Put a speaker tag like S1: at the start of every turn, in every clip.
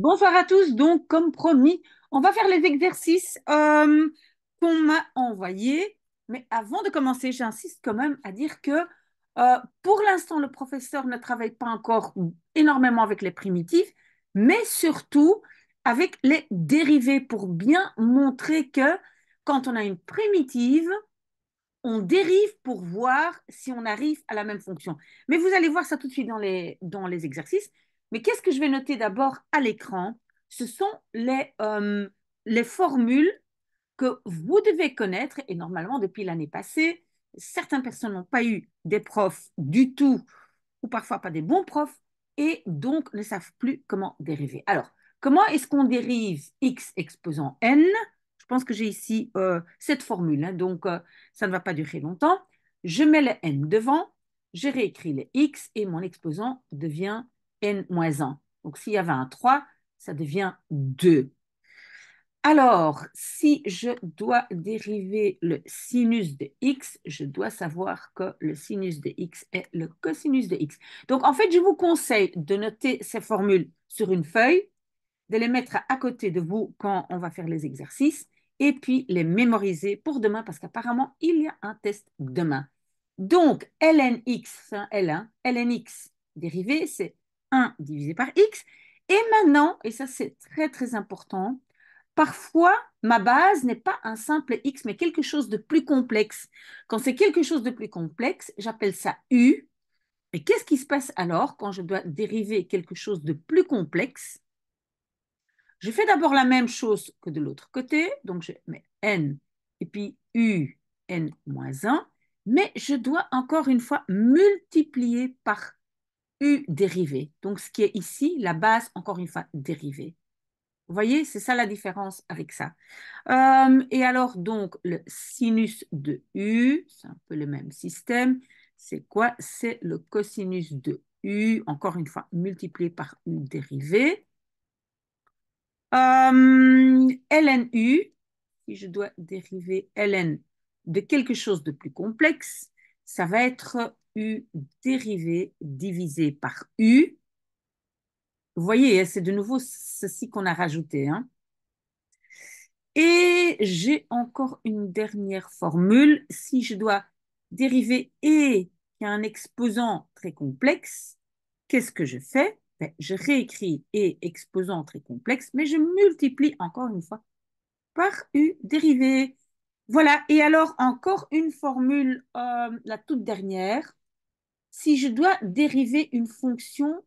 S1: Bonsoir à tous. Donc, comme promis, on va faire les exercices euh, qu'on m'a envoyés. Mais avant de commencer, j'insiste quand même à dire que euh, pour l'instant, le professeur ne travaille pas encore énormément avec les primitives, mais surtout avec les dérivés pour bien montrer que quand on a une primitive, on dérive pour voir si on arrive à la même fonction. Mais vous allez voir ça tout de suite dans dans les exercices. Mais qu'est-ce que je vais noter d'abord à l'écran Ce sont les, euh, les formules que vous devez connaître, et normalement depuis l'année passée, certaines personnes n'ont pas eu des profs du tout, ou parfois pas des bons profs, et donc ne savent plus comment dériver. Alors, comment est-ce qu'on dérive x exposant n Je pense que j'ai ici euh, cette formule, hein, donc euh, ça ne va pas durer longtemps. Je mets le n devant, je réécris le x et mon exposant devient n-1. Donc s'il y avait un 3, ça devient 2. Alors, si je dois dériver le sinus de x, je dois savoir que le sinus de x est le cosinus de x. Donc, en fait, je vous conseille de noter ces formules sur une feuille, de les mettre à côté de vous quand on va faire les exercices, et puis les mémoriser pour demain, parce qu'apparemment, il y a un test demain. Donc, ln c'est hein, un L1, lnx dérivé, c'est 1 divisé par x. Et maintenant, et ça c'est très très important, parfois ma base n'est pas un simple x, mais quelque chose de plus complexe. Quand c'est quelque chose de plus complexe, j'appelle ça u. Et qu'est-ce qui se passe alors quand je dois dériver quelque chose de plus complexe Je fais d'abord la même chose que de l'autre côté, donc je mets n et puis u, n moins 1, mais je dois encore une fois multiplier par U dérivé, Donc, ce qui est ici, la base, encore une fois, dérivée. Vous voyez, c'est ça la différence avec ça. Euh, et alors, donc, le sinus de U, c'est un peu le même système. C'est quoi C'est le cosinus de U, encore une fois, multiplié par U dérivé. Euh, ln U, si je dois dériver ln de quelque chose de plus complexe, ça va être U dérivé divisé par U. Vous voyez, hein, c'est de nouveau ceci qu'on a rajouté. Hein. Et j'ai encore une dernière formule. Si je dois dériver et qui a un exposant très complexe, qu'est-ce que je fais ben, Je réécris et exposant très complexe, mais je multiplie encore une fois par U dérivé. Voilà, et alors encore une formule, euh, la toute dernière si je dois dériver une fonction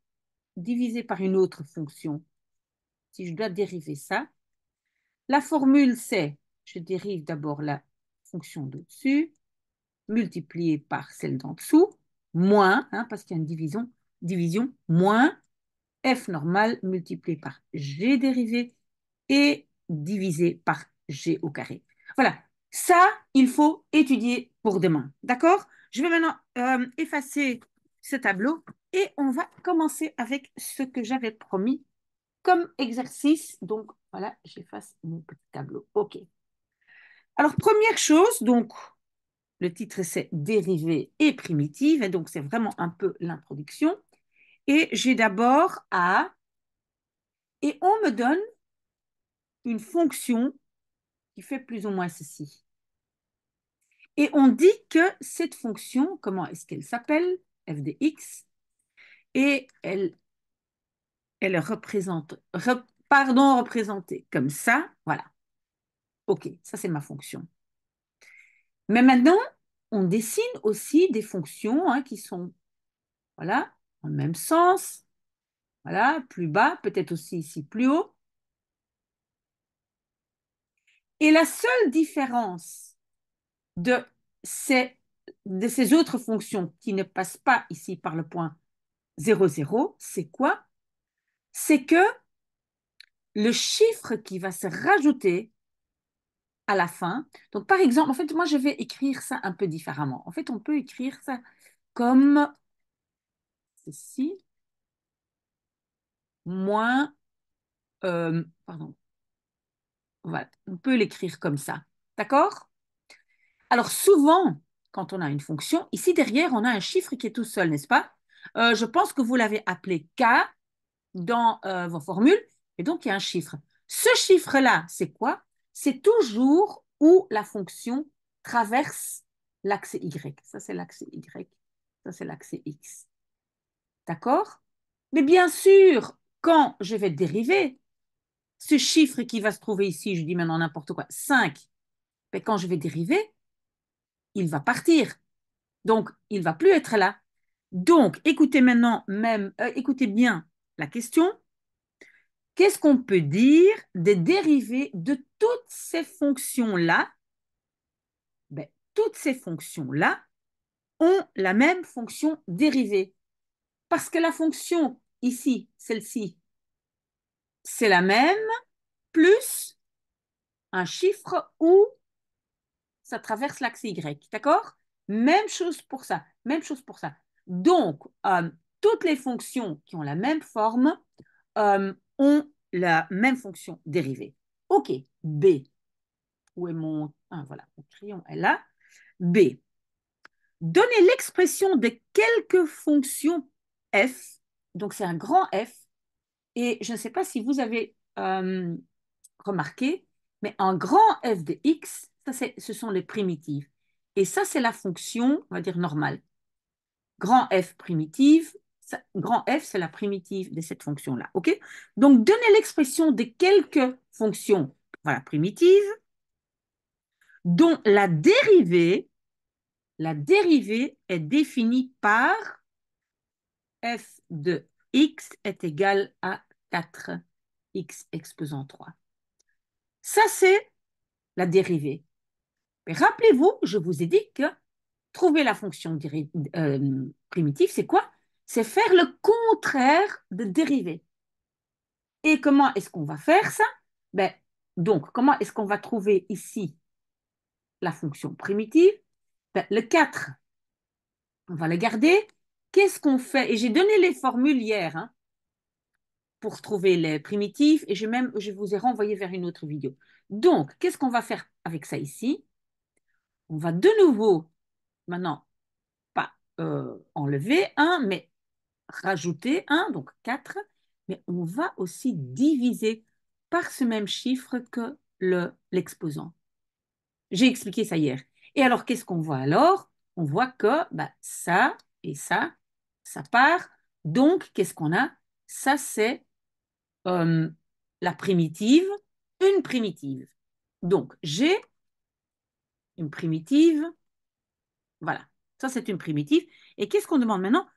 S1: divisée par une autre fonction, si je dois dériver ça, la formule c'est, je dérive d'abord la fonction dessus multipliée par celle d'en dessous, moins, hein, parce qu'il y a une division, division, moins f normal multiplié par g dérivé et divisé par g au carré. Voilà, ça, il faut étudier pour demain, d'accord je vais maintenant euh, effacer ce tableau et on va commencer avec ce que j'avais promis comme exercice. Donc voilà, j'efface mon petit tableau. OK. Alors première chose, donc le titre c'est Dérivée et primitive ». et donc c'est vraiment un peu l'introduction. Et j'ai d'abord A, et on me donne une fonction qui fait plus ou moins ceci. Et on dit que cette fonction, comment est-ce qu'elle s'appelle f et elle, elle représente, pardon, représentée comme ça, voilà. OK, ça c'est ma fonction. Mais maintenant, on dessine aussi des fonctions hein, qui sont, voilà, dans le même sens, voilà, plus bas, peut-être aussi ici plus haut. Et la seule différence de ces, de ces autres fonctions qui ne passent pas ici par le point 0,0, c'est quoi C'est que le chiffre qui va se rajouter à la fin, donc par exemple, en fait, moi je vais écrire ça un peu différemment. En fait, on peut écrire ça comme ceci, moins, euh, pardon, on peut l'écrire comme ça, d'accord alors souvent, quand on a une fonction, ici derrière, on a un chiffre qui est tout seul, n'est-ce pas euh, Je pense que vous l'avez appelé K dans euh, vos formules, et donc il y a un chiffre. Ce chiffre-là, c'est quoi C'est toujours où la fonction traverse l'axe Y. Ça, c'est l'axe Y. Ça, c'est l'axe X. D'accord Mais bien sûr, quand je vais dériver, ce chiffre qui va se trouver ici, je dis maintenant n'importe quoi, 5, mais quand je vais dériver, il va partir. Donc, il va plus être là. Donc, écoutez maintenant même, euh, écoutez bien la question. Qu'est-ce qu'on peut dire des dérivés de toutes ces fonctions-là ben, Toutes ces fonctions-là ont la même fonction dérivée. Parce que la fonction ici, celle-ci, c'est la même, plus un chiffre ou ça traverse l'axe Y. D'accord Même chose pour ça. Même chose pour ça. Donc, euh, toutes les fonctions qui ont la même forme euh, ont la même fonction dérivée. OK, B. Où est mon... Ah, voilà, mon crayon est là. B. Donner l'expression de quelques fonctions f, donc c'est un grand F, et je ne sais pas si vous avez euh, remarqué, mais un grand f de x, ce sont les primitives. Et ça, c'est la fonction, on va dire, normale. Grand F primitive, grand F, c'est la primitive de cette fonction-là. ok Donc, donner l'expression de quelques fonctions voilà, primitives dont la dérivée, la dérivée est définie par f de x est égal à 4, x exposant 3. Ça, c'est la dérivée. Mais rappelez-vous, je vous ai dit que trouver la fonction euh, primitive, c'est quoi C'est faire le contraire de dériver. Et comment est-ce qu'on va faire ça ben, Donc, comment est-ce qu'on va trouver ici la fonction primitive ben, Le 4, on va le garder. Qu'est-ce qu'on fait Et j'ai donné les formules hier hein, pour trouver les primitives et même, je vous ai renvoyé vers une autre vidéo. Donc, qu'est-ce qu'on va faire avec ça ici on va de nouveau, maintenant, pas euh, enlever un, mais rajouter un, donc 4, mais on va aussi diviser par ce même chiffre que l'exposant. J'ai expliqué ça hier. Et alors, qu'est-ce qu'on voit alors On voit que bah, ça et ça, ça part. Donc, qu'est-ce qu'on a Ça, c'est euh, la primitive, une primitive. Donc, j'ai une primitive. Voilà, ça c'est une primitive. Et qu'est-ce qu'on demande maintenant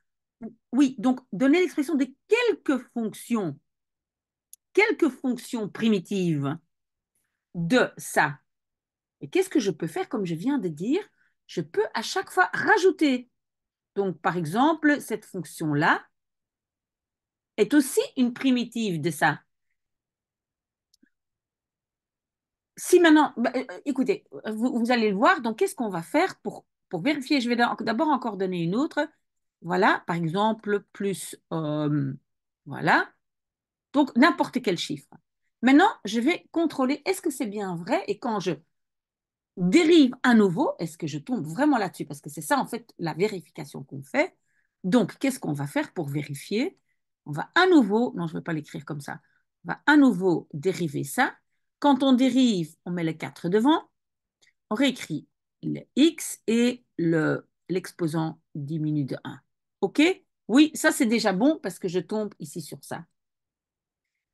S1: Oui, donc donner l'expression de quelques fonctions, quelques fonctions primitives de ça. Et qu'est-ce que je peux faire comme je viens de dire Je peux à chaque fois rajouter. Donc par exemple, cette fonction-là est aussi une primitive de ça. si maintenant, bah, euh, euh, écoutez, euh, vous, allez le voir, donc qu'est-ce qu'on va faire pour, pour vérifier Je vais d'abord encore donner une autre. Voilà, par exemple, plus, voilà. Donc, n'importe quel chiffre. Maintenant, je vais contrôler est-ce que c'est bien vrai et quand je dérive à nouveau, est-ce que je tombe vraiment là-dessus Parce que c'est ça, en fait, la vérification qu'on fait. Donc, qu'est-ce qu'on va faire pour vérifier On va à nouveau, non, je ne vais pas l'écrire comme ça, on va à nouveau dériver ça quand on dérive, on met le 4 devant, on réécrit le x et l'exposant diminue de 1. OK Oui, ça c'est déjà bon parce que je tombe ici sur ça.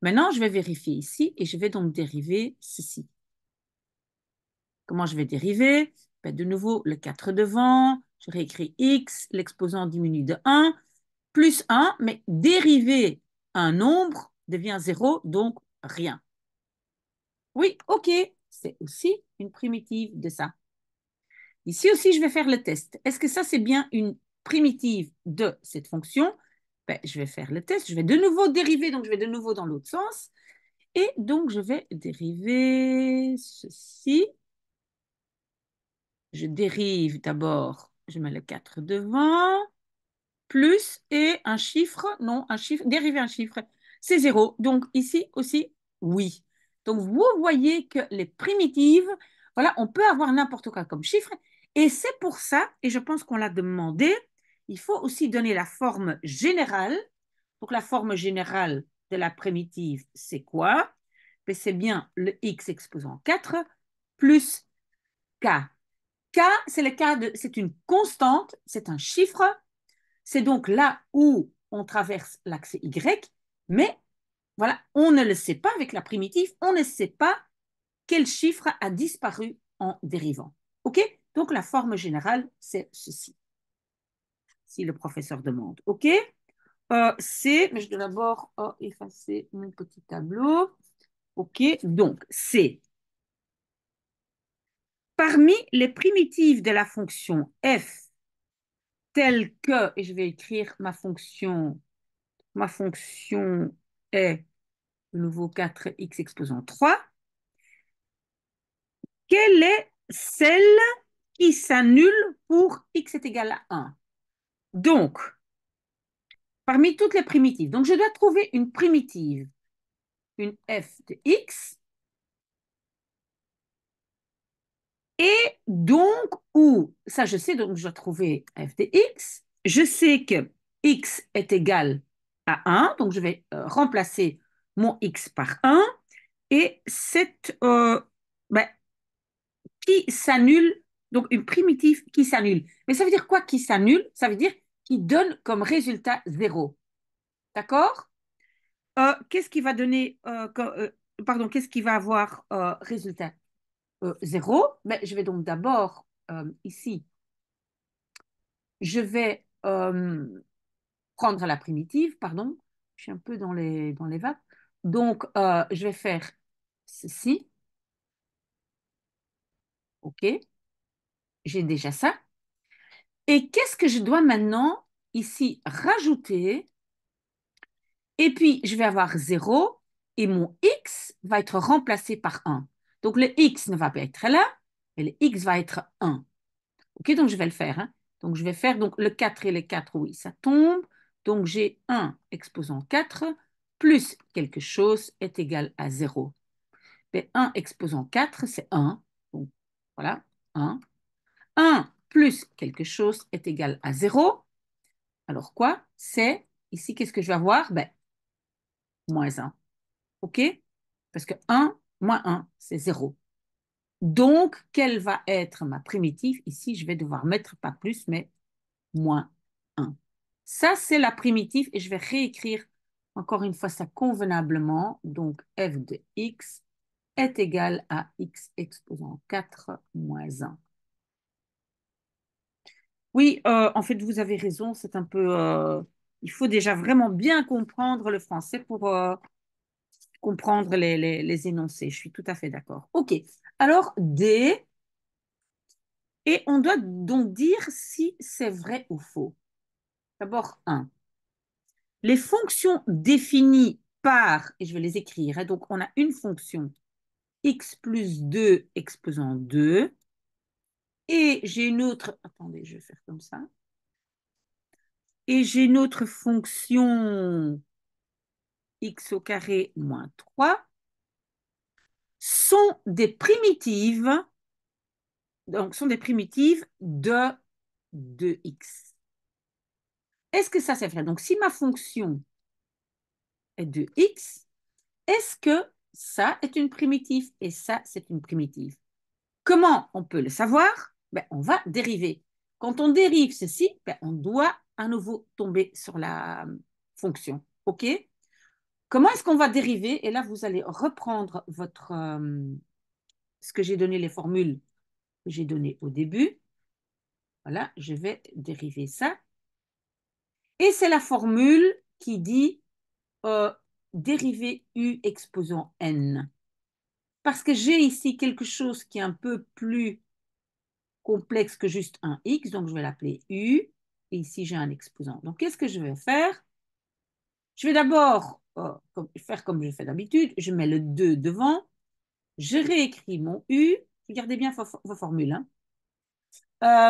S1: Maintenant, je vais vérifier ici et je vais donc dériver ceci. Comment je vais dériver ben, De nouveau, le 4 devant, je réécris x, l'exposant diminue de 1, plus 1, mais dériver un nombre devient 0, donc rien. Oui, OK, c'est aussi une primitive de ça. Ici aussi, je vais faire le test. Est-ce que ça, c'est bien une primitive de cette fonction ben, Je vais faire le test. Je vais de nouveau dériver, donc je vais de nouveau dans l'autre sens. Et donc, je vais dériver ceci. Je dérive d'abord, je mets le 4 devant, plus, et un chiffre, non, un chiffre, dériver un chiffre, c'est 0. Donc ici aussi, oui. Donc, vous voyez que les primitives, voilà, on peut avoir n'importe quoi comme chiffre. Et c'est pour ça, et je pense qu'on l'a demandé, il faut aussi donner la forme générale. Donc, la forme générale de la primitive, c'est quoi ben, C'est bien le x exposant 4 plus k. K, c'est le cas de, c'est une constante, c'est un chiffre. C'est donc là où on traverse l'axe y, mais voilà, on ne le sait pas avec la primitive, on ne sait pas quel chiffre a disparu en dérivant. OK Donc la forme générale, c'est ceci, si le professeur demande. OK C, euh, C'est, mais je dois d'abord euh, effacer mon petit tableau. OK, donc c'est parmi les primitives de la fonction f telle que, et je vais écrire ma fonction, ma fonction est le nouveau 4x exposant 3. Quelle est celle qui s'annule pour x est égal à 1 Donc, parmi toutes les primitives, donc je dois trouver une primitive, une f de x, Et donc, où, ça je sais, donc je dois trouver f de x. Je sais que x est égal à 1, donc je vais euh, remplacer mon x par 1, et cette, euh, ben, qui s'annule, donc une primitive qui s'annule. Mais ça veut dire quoi qui s'annule Ça veut dire qui donne comme résultat 0. D'accord euh, Qu'est-ce qui va donner, euh, pardon, qu'est-ce qui va avoir résultat 0 mais ben, Je vais donc d'abord ici, je vais prendre la primitive, pardon, je suis un peu dans les, dans les vapes. Donc, euh, je vais faire ceci. OK. J'ai déjà ça. Et qu'est-ce que je dois maintenant ici rajouter Et puis, je vais avoir 0 et mon x va être remplacé par 1. Donc, le x ne va pas être là, mais le x va être 1. OK, donc je vais le faire. Hein. Donc, je vais faire donc, le 4 et le 4, oui, ça tombe. Donc, j'ai 1 exposant 4 plus quelque chose est égal à 0. 1 exposant 4, c'est 1. Donc voilà, 1. 1 plus quelque chose est égal à 0. Alors quoi C'est, ici, qu'est-ce que je vais avoir ben, Moins 1. OK Parce que 1 moins 1, c'est 0. Donc, quelle va être ma primitive Ici, je vais devoir mettre pas plus, mais moins 1. Ça, c'est la primitive et je vais réécrire encore une fois, ça convenablement. Donc, f de x est égal à x exposant 4 moins 1. Oui, euh, en fait, vous avez raison. C'est un peu... Euh, il faut déjà vraiment bien comprendre le français pour euh, comprendre les, les énoncés. Je suis tout à fait d'accord. OK. Alors, D... Et on doit donc dire si c'est vrai ou faux. D'abord, 1. Les fonctions définies par, et je vais les écrire, hein, donc on a une fonction x plus 2 exposant 2, et j'ai une autre, attendez, je vais faire comme ça, et j'ai une autre fonction x au carré moins 3, sont des primitives, donc sont des primitives de 2x. Est-ce que ça c'est vrai Donc si ma fonction est de x, est-ce que ça est une primitive et ça c'est une primitive Comment on peut le savoir ben, On va dériver. Quand on dérive ceci, ben, on doit à nouveau tomber sur la hum, fonction. OK Comment est-ce qu'on va dériver Et là, vous allez reprendre votre, hum, ce que j'ai donné, les formules que j'ai données au début. Voilà, je vais dériver ça. Et c'est la formule qui dit euh, dérivée U exposant N. Parce que j'ai ici quelque chose qui est un peu plus complexe que juste un X, donc je vais l'appeler U. Et ici, j'ai un exposant. Donc, qu'est-ce que je vais faire Je vais d'abord euh, faire comme je fais d'habitude. Je mets le 2 devant. Je réécris mon U. Regardez bien vos, formules. Hein.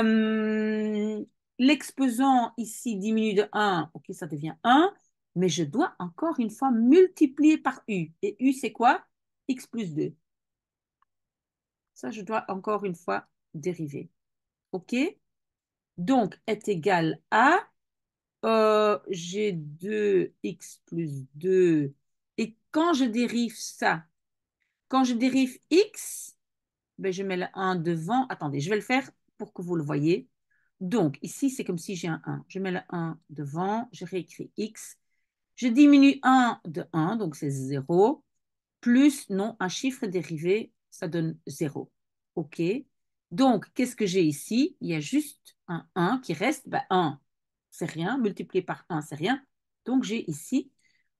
S1: Euh, l'exposant ici diminue de 1, ok, ça devient 1, mais je dois encore une fois multiplier par u. Et u, c'est quoi x plus 2. Ça, je dois encore une fois dériver. OK Donc, est égal à euh, j'ai 2x plus 2. Et quand je dérive ça, quand je dérive x, ben, je mets le 1 devant. Attendez, je vais le faire pour que vous le voyez. Donc, ici, c'est comme si j'ai un 1. Je mets le 1 devant, je réécris x. Je diminue 1 de 1, donc c'est 0, plus, non, un chiffre dérivé, ça donne 0. OK Donc, qu'est-ce que j'ai ici Il y a juste un 1 qui reste. 1, bah, c'est rien. Multiplié par 1, c'est rien. Donc, j'ai ici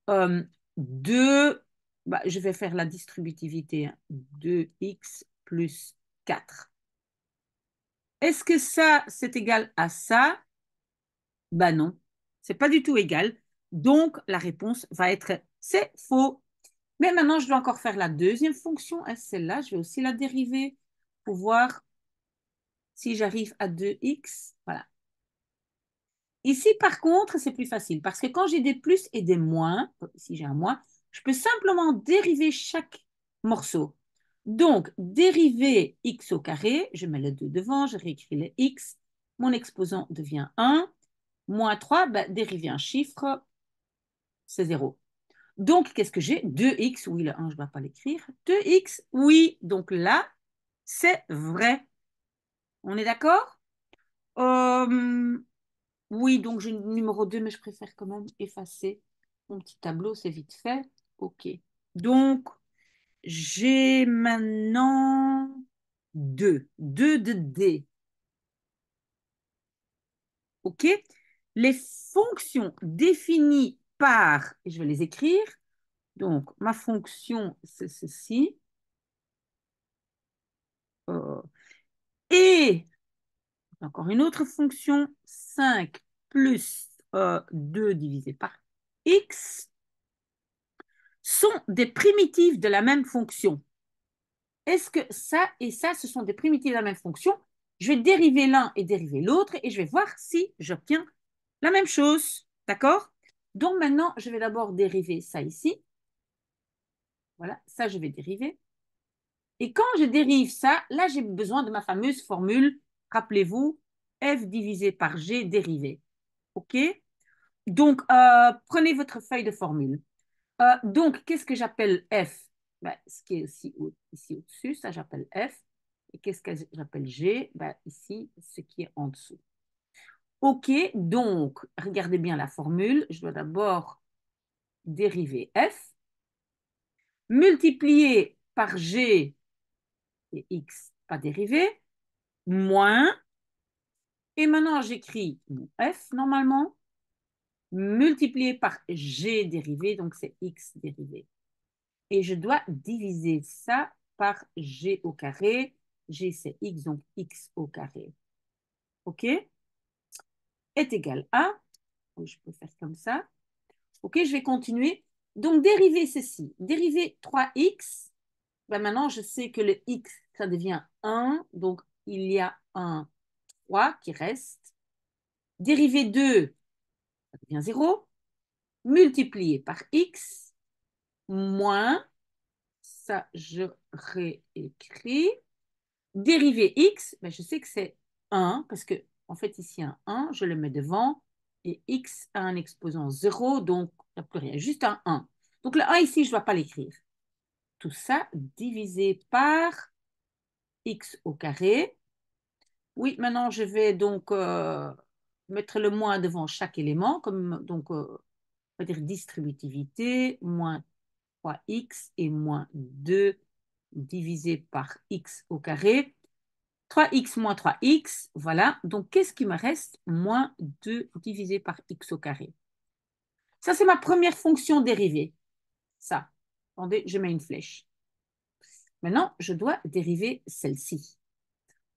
S1: 2, euh, bah, je vais faire la distributivité, 2x hein. plus 4. Est-ce que ça, c'est égal à ça Ben non, c'est pas du tout égal. Donc, la réponse va être c'est faux. Mais maintenant, je dois encore faire la deuxième fonction. Ah, celle-là, je vais aussi la dériver pour voir si j'arrive à 2x. Voilà. Ici, par contre, c'est plus facile parce que quand j'ai des plus et des moins, si j'ai un moins, je peux simplement dériver chaque morceau. Donc, dérivé x au carré, je mets le 2 devant, je réécris le x, mon exposant devient 1, moins 3, bah, dérivé un chiffre, c'est 0. Donc, qu'est-ce que j'ai 2x, oui, le 1, je ne vais pas l'écrire. 2x, oui, donc là, c'est vrai. On est d'accord hum, Oui, donc j'ai le numéro 2, mais je préfère quand même effacer mon petit tableau, c'est vite fait. OK. Donc, j'ai maintenant 2, 2 de D. OK Les fonctions définies par, et je vais les écrire. Donc, ma fonction, c'est ceci. Oh. et encore une autre fonction, 5 plus 2 divisé par x sont des primitives de la même fonction. Est-ce que ça et ça, ce sont des primitives de la même fonction Je vais dériver l'un et dériver l'autre et je vais voir si j'obtiens la même chose. D'accord Donc maintenant, je vais d'abord dériver ça ici. Voilà, ça, je vais dériver. Et quand je dérive ça, là, j'ai besoin de ma fameuse formule, rappelez-vous, f divisé par g dérivé. OK Donc, euh, prenez votre feuille de formule. Euh, donc, qu'est-ce que j'appelle F ben, Ce qui est ici, au, ici au-dessus, ça j'appelle F. Et qu'est-ce que j'appelle G ben, Ici, ce qui est en dessous. OK, donc, regardez bien la formule. Je dois d'abord dériver F, multiplier par G et X, pas dérivé, moins. Et maintenant, j'écris mon F normalement multiplié par g dérivé, donc c'est x dérivé. Et je dois diviser ça par g au carré. g c'est x, donc x au carré. OK Est égal à, je peux faire comme ça. OK, je vais continuer. Donc dériver ceci, dériver 3x, ben maintenant je sais que le x, ça devient 1, donc il y a un 3 qui reste. Dérivé 2, ça devient 0, multiplié par x, moins, ça je réécris, dérivé x, ben, je sais que c'est 1, parce que en fait ici un 1, je le mets devant, et x a un exposant 0, donc il n'y a plus rien, juste un 1. Donc le 1 ah, ici, je ne dois pas l'écrire. Tout ça divisé par x au carré. Oui, maintenant je vais donc... Euh, mettre le moins devant chaque élément, comme donc euh, on va dire distributivité, moins 3x et moins 2 divisé par x au carré. 3x moins 3x, voilà. Donc, qu'est-ce qui me reste Moins 2 divisé par x au carré. Ça, c'est ma première fonction dérivée. Ça. Attendez, je mets une flèche. Maintenant, je dois dériver celle-ci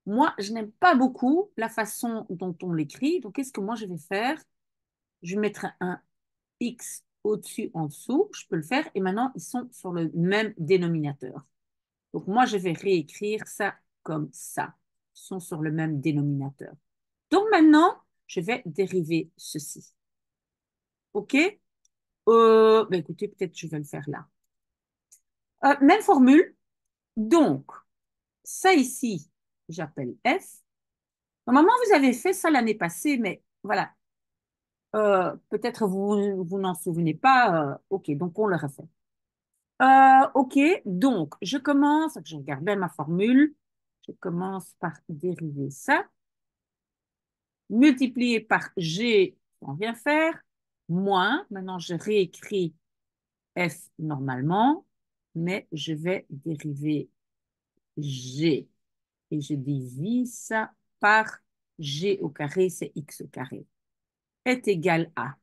S1: moi, je n'aime pas beaucoup la façon dont on l'écrit. Donc, qu'est-ce que moi je vais faire Je vais mettre un X au-dessus, en dessous. Je peux le faire. Et maintenant, ils sont sur le même dénominateur. Donc, moi, je vais réécrire ça comme ça. Ils sont sur le même dénominateur. Donc, maintenant, je vais dériver ceci. OK euh, ben, Écoutez, peut-être je vais le faire là. Euh, même formule. Donc, ça ici, j'appelle F. Normalement, vous avez fait ça l'année passée, mais voilà. Euh, peut-être vous, vous n'en souvenez pas. Euh, ok, donc on le refait. Euh, ok, donc je commence, je bien ma formule. Je commence par dériver ça. Multiplié par G, on vient faire. Moins, maintenant je réécris F normalement, mais je vais dériver G et je divise ça par g au carré, c'est x au carré, est égal à.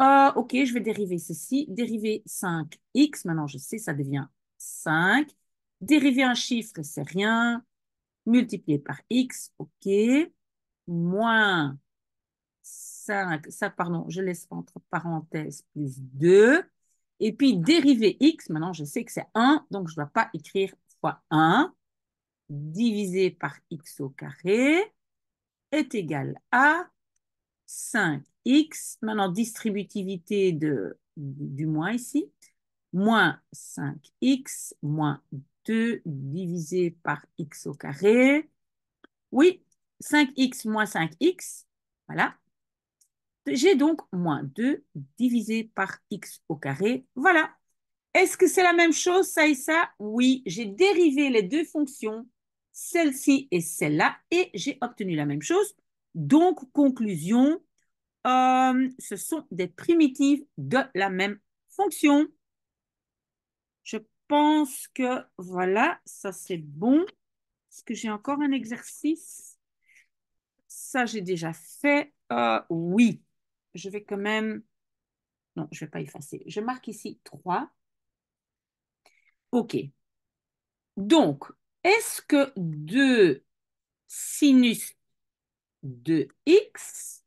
S1: Euh, ok, je vais dériver ceci. Dériver 5x, maintenant je sais, ça devient 5. Dériver un chiffre, c'est rien. Multiplié par x, ok. Moins 5, ça, pardon, je laisse entre parenthèses plus 2. Et puis dériver x, maintenant je sais que c'est 1, donc je ne dois pas écrire fois 1 divisé par x au carré est égal à 5x. Maintenant, distributivité de, du moins ici. Moins 5x moins 2 divisé par x au carré. Oui, 5x moins 5x. Voilà. J'ai donc moins 2 divisé par x au carré. Voilà. Est-ce que c'est la même chose, ça et ça Oui, j'ai dérivé les deux fonctions celle-ci et celle-là, et j'ai obtenu la même chose. Donc, conclusion, euh, ce sont des primitives de la même fonction. Je pense que voilà, ça c'est bon. Est-ce que j'ai encore un exercice Ça, j'ai déjà fait. Euh, oui, je vais quand même... Non, je ne vais pas effacer. Je marque ici 3. OK. Donc, est-ce que 2 sinus de x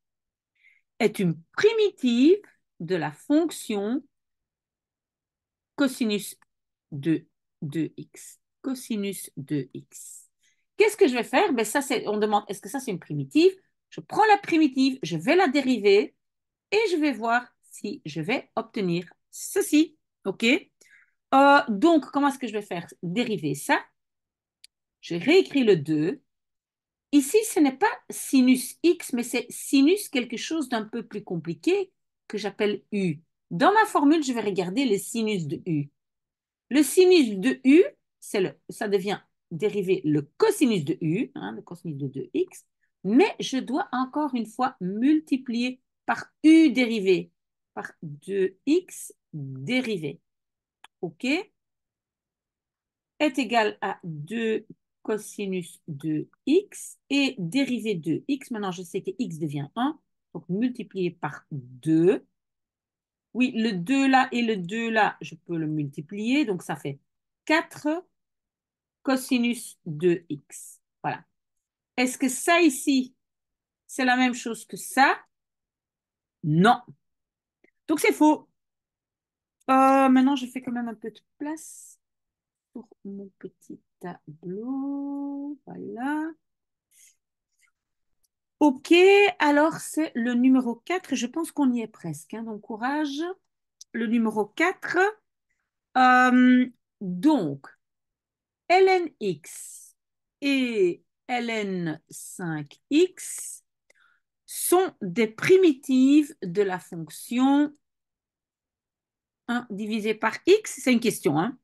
S1: est une primitive de la fonction cosinus de, 2 x Cosinus de x. Qu'est-ce que je vais faire ben ça, On demande, est-ce que ça c'est une primitive Je prends la primitive, je vais la dériver et je vais voir si je vais obtenir ceci. OK euh, Donc, comment est-ce que je vais faire Dériver ça je réécris le 2. Ici, ce n'est pas sinus x, mais c'est sinus quelque chose d'un peu plus compliqué que j'appelle u. Dans ma formule, je vais regarder le sinus de u. Le sinus de u, ça devient dérivé le cosinus de u, hein, le cosinus de 2x, mais je dois encore une fois multiplier par u dérivé, par 2x dérivé. OK Est égal à 2 cosinus de x et dérivé de x. Maintenant, je sais que x devient 1, donc multiplié par 2. Oui, le 2 là et le 2 là, je peux le multiplier, donc ça fait 4 cosinus de x. Voilà. Est-ce que ça ici, c'est la même chose que ça Non. Donc c'est faux. Euh, maintenant, je fais quand même un peu de place pour mon petit tableau. Voilà. Ok, alors c'est le numéro 4. Je pense qu'on y est presque. Hein, donc, courage. Le numéro 4. Euh, donc, ln x et ln 5x sont des primitives de la fonction 1 divisé par x. C'est une question, hein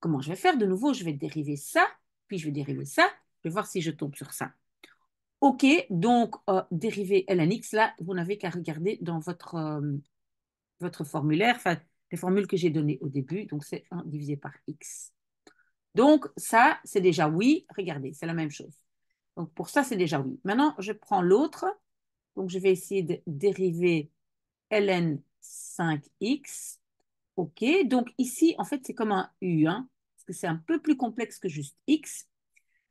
S1: comment je vais faire de nouveau Je vais dériver ça, puis je vais dériver ça. Je vais voir si je tombe sur ça. Ok, donc euh, dériver lnx, là, vous n'avez qu'à regarder dans votre, euh, votre formulaire, enfin, les formules que j'ai données au début. Donc, c'est 1 divisé par x. Donc, ça, c'est déjà oui. Regardez, c'est la même chose. Donc, pour ça, c'est déjà oui. Maintenant, je prends l'autre. Donc, je vais essayer de dériver ln 5x. OK, donc ici, en fait, c'est comme un U, hein, parce que c'est un peu plus complexe que juste X.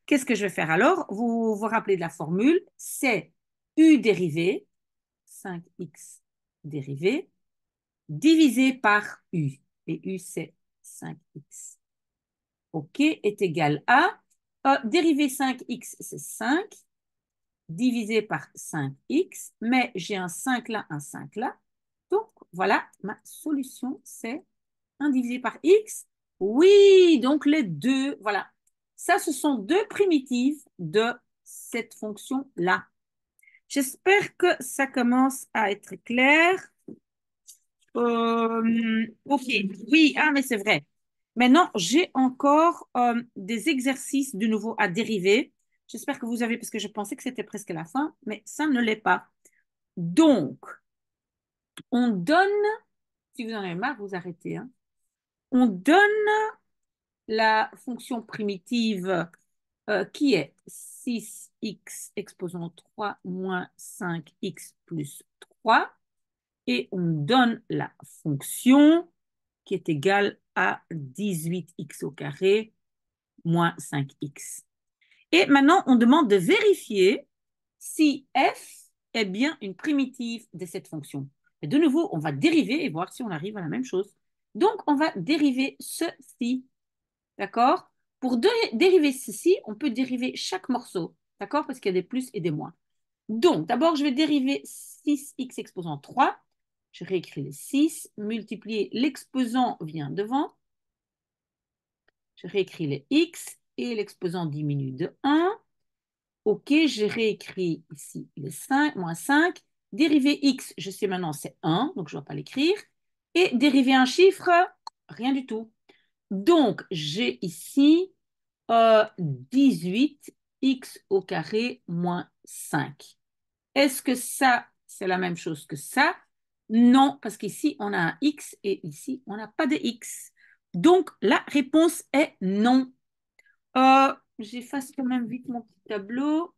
S1: Qu'est-ce que je vais faire alors Vous vous rappelez de la formule, c'est U dérivé, 5X dérivé, divisé par U. Et U, c'est 5X. OK, est égal à, euh, dérivé 5X, c'est 5, divisé par 5X, mais j'ai un 5 là, un 5 là, voilà, ma solution, c'est 1 divisé par x. Oui, donc les deux, voilà. Ça, ce sont deux primitives de cette fonction-là. J'espère que ça commence à être clair. Euh, ok, oui, ah, mais c'est vrai. Maintenant, j'ai encore euh, des exercices de nouveau à dériver. J'espère que vous avez, parce que je pensais que c'était presque la fin, mais ça ne l'est pas. Donc, on donne, si vous en avez marre, vous arrêtez, hein. on donne la fonction primitive euh, qui est 6x exposant 3 moins 5x plus 3 et on donne la fonction qui est égale à 18x au carré moins 5x. Et maintenant, on demande de vérifier si f est bien une primitive de cette fonction de nouveau, on va dériver et voir si on arrive à la même chose. Donc, on va dériver ceci. D'accord Pour dériver ceci, on peut dériver chaque morceau. D'accord Parce qu'il y a des plus et des moins. Donc, d'abord, je vais dériver 6x exposant 3. Je réécris les 6, multiplier l'exposant vient devant. Je réécris les x et l'exposant diminue de 1. OK, je réécris ici les 5, moins 5. Dériver x, je sais maintenant, c'est 1, donc je ne vais pas l'écrire. Et dériver un chiffre, rien du tout. Donc, j'ai ici 18x euh, au carré moins 5. Est-ce que ça, c'est la même chose que ça Non, parce qu'ici, on a un x et ici, on n'a pas de x. Donc, la réponse est non. Euh, j'efface quand même vite mon petit tableau.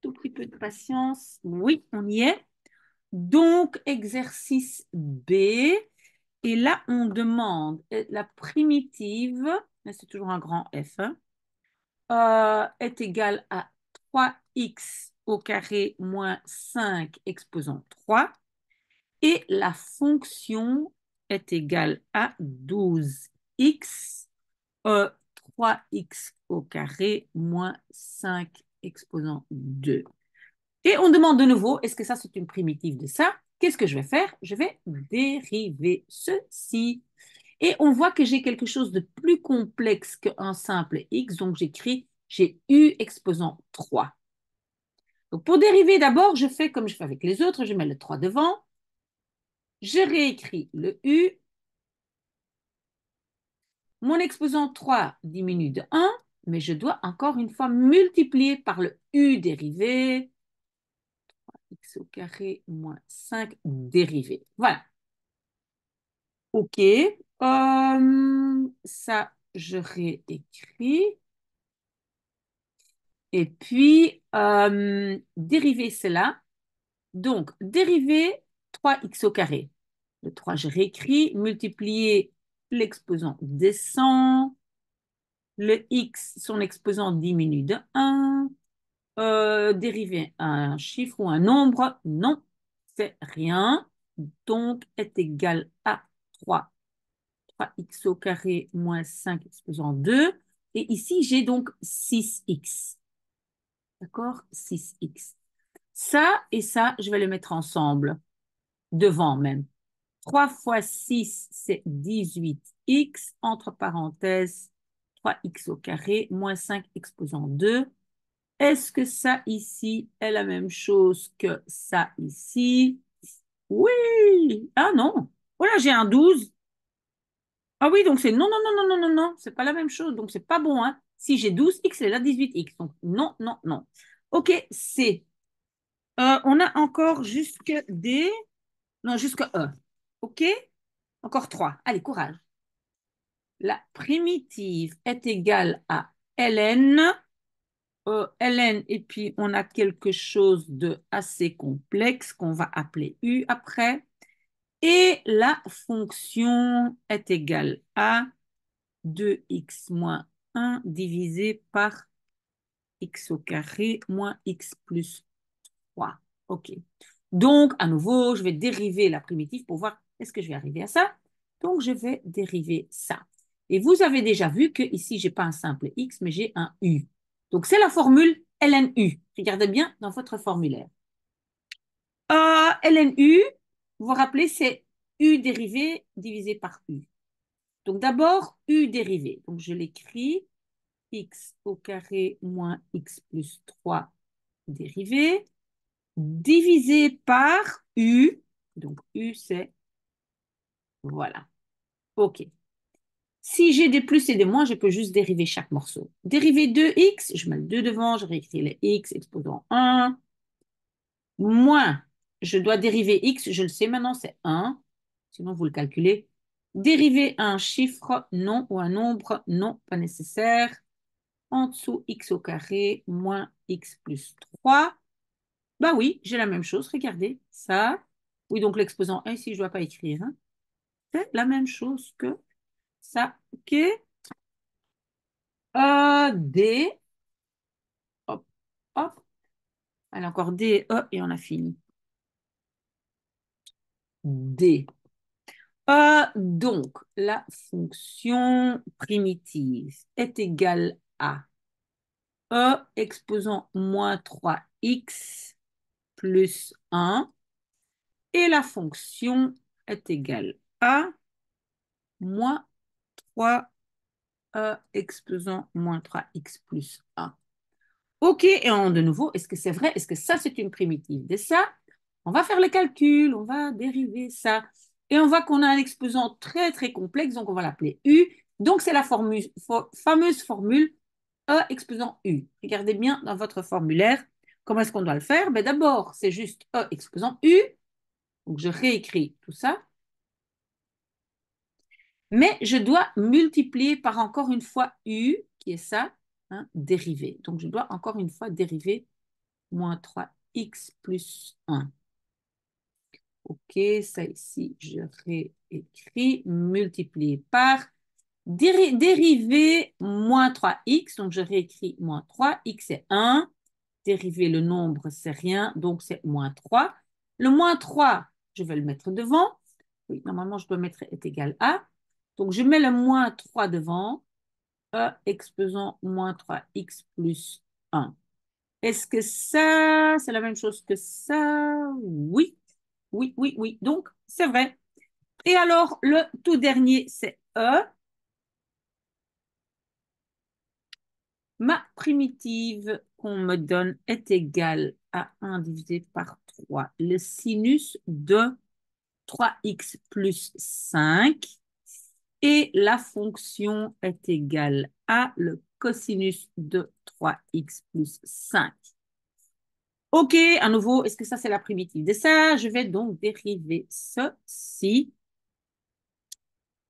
S1: Tout petit peu de patience. Oui, on y est. Donc, exercice B. Et là, on demande euh, la primitive, c'est toujours un grand F, hein, euh, est égale à 3x au carré moins 5 exposant 3. Et la fonction est égale à 12x, 3x euh, au carré moins 5 exposant 2. Et on demande de nouveau, est-ce que ça c'est une primitive de ça Qu'est-ce que je vais faire Je vais dériver ceci. Et on voit que j'ai quelque chose de plus complexe qu'un simple x, donc j'écris, j'ai u exposant 3. Donc pour dériver d'abord, je fais comme je fais avec les autres, je mets le 3 devant, je réécris le u, mon exposant 3 diminue de 1, mais je dois encore une fois multiplier par le u dérivé, x au carré moins 5 dérivé. Voilà. OK. Hum, ça, je réécris. Et puis, hum, dérivé, dériver cela. Donc, dérivé, 3x au carré. Le 3, je réécris. Multiplier l'exposant descend. Le x, son exposant diminue de 1. Euh, dériver un chiffre ou un nombre, non, c'est rien. Donc, est égal à 3. 3x au carré moins 5 exposant 2. Et ici, j'ai donc 6x. D'accord 6x. Ça et ça, je vais les mettre ensemble, devant même. 3 fois 6, c'est 18x, entre parenthèses, 3x au carré, moins 5 exposant 2, est-ce que ça ici est la même chose que ça ici Oui Ah non Oh là, j'ai un 12 Ah oui, donc c'est non, non, non, non, non, non, non, c'est pas la même chose, donc c'est pas bon. Hein. si j'ai 12x, c'est là 18x, donc non, non, non. Ok, c'est. Euh, on a encore jusque D, non, jusque E. Ok Encore 3. Allez, courage. La primitive est égale à ln euh, et puis on a quelque chose de assez complexe qu'on va appeler U après. Et la fonction est égale à 2x moins 1 divisé par x au carré moins x plus 3. OK. Donc, à nouveau, je vais dériver la primitive pour voir est-ce que je vais arriver à ça. Donc, je vais dériver ça. Et vous avez déjà vu que ici, je n'ai pas un simple x, mais j'ai un u. Donc, c'est la formule LNU. Regardez bien dans votre formulaire. Euh, LNU, vous vous rappelez, c'est U dérivé divisé par U. Donc, d'abord, U dérivé. Donc, je l'écris x au carré moins x plus 3 dérivé divisé par U. Donc, U, c'est... Voilà. OK. Si j'ai des plus et des moins, je peux juste dériver chaque morceau. Dériver 2x, je mets le 2 devant, je réécris le x exposant 1. Moins, je dois dériver x, je le sais maintenant, c'est 1. Sinon, vous le calculez. Dériver un chiffre non ou un nombre non, pas nécessaire. En dessous, x au carré moins x plus 3. Bah oui, j'ai la même chose, regardez, ça. Oui, donc l'exposant 1 ici, je ne dois pas écrire. Hein. C'est la même chose que ça, OK. E, euh, D. Hop, hop. Allez, encore D, E et on a fini. D. Euh, donc, la fonction primitive est égale à E exposant moins 3x plus 1 et la fonction est égale à moins 3 e moins 3x plus 1. OK, et on de nouveau, est-ce que c'est vrai Est-ce que ça, c'est une primitive de ça On va faire le calcul, on va dériver ça. Et on voit qu'on a un exposant très, très complexe, donc on va l'appeler U. Donc, c'est la fameuse formule E exposant U. Regardez bien dans votre formulaire comment est-ce qu'on doit le faire. Mais ben, D'abord, c'est juste E exposant U. Donc, je réécris tout ça. Mais je dois multiplier par encore une fois U, qui est ça, hein, dérivé. Donc, je dois encore une fois dériver moins 3x plus 1. OK, ça ici, je réécris, multiplié par dérivé moins 3x, donc je réécris moins 3, x est 1, Dérivé, le nombre, c'est rien, donc c'est moins 3. Le moins 3, je vais le mettre devant. Oui, normalement, je dois mettre est égal à. Donc, je mets le moins 3 devant. E exposant moins 3x plus 1. Est-ce que ça, c'est la même chose que ça Oui, oui, oui, oui. Donc, c'est vrai. Et alors, le tout dernier, c'est E. Ma primitive qu'on me donne est égale à 1 divisé par 3. Le sinus de 3x plus 5 et la fonction est égale à le cosinus de 3x plus 5. OK, à nouveau, est-ce que ça, c'est la primitive de ça? Je vais donc dériver ceci.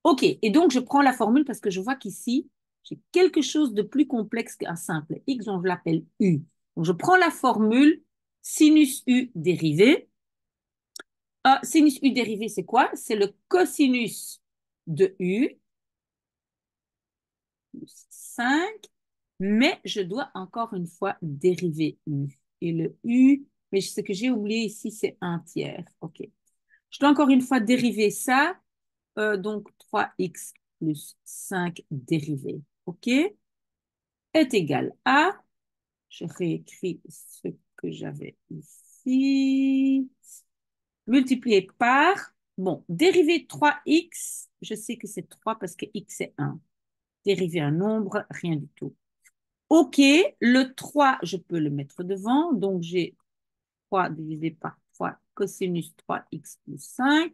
S1: OK, et donc, je prends la formule parce que je vois qu'ici, j'ai quelque chose de plus complexe qu'un simple x, donc je l'appelle u. Donc, je prends la formule sinus u dérivé. Euh, sinus u dérivé, c'est quoi? C'est le cosinus de U, 5, mais je dois encore une fois dériver U. Et le U, mais ce que j'ai oublié ici, c'est un tiers. OK. Je dois encore une fois dériver ça, euh, donc 3x plus 5 dérivé, OK, est égal à, je réécris ce que j'avais ici, multiplié par Bon, dérivée 3x, je sais que c'est 3 parce que x est 1. Dérivé un nombre, rien du tout. OK, le 3, je peux le mettre devant. Donc, j'ai 3 divisé par 3 cosinus 3x plus 5.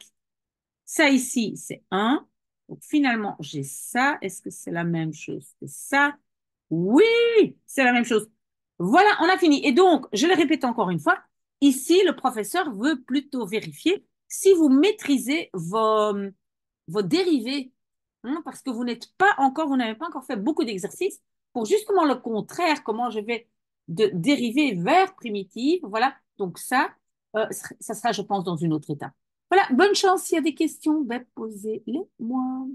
S1: Ça ici, c'est 1. Donc, finalement, j'ai ça. Est-ce que c'est la même chose que ça? Oui, c'est la même chose. Voilà, on a fini. Et donc, je le répète encore une fois, ici, le professeur veut plutôt vérifier si vous maîtrisez vos, dérivés, hein, parce que vous n'êtes pas encore, vous n'avez pas encore fait beaucoup d'exercices pour justement le contraire, comment je vais dériver vers primitive, voilà. Donc ça, euh, ça sera, je pense, dans une autre étape. Voilà, bonne chance. S'il y a des questions, ben, posez-les-moi.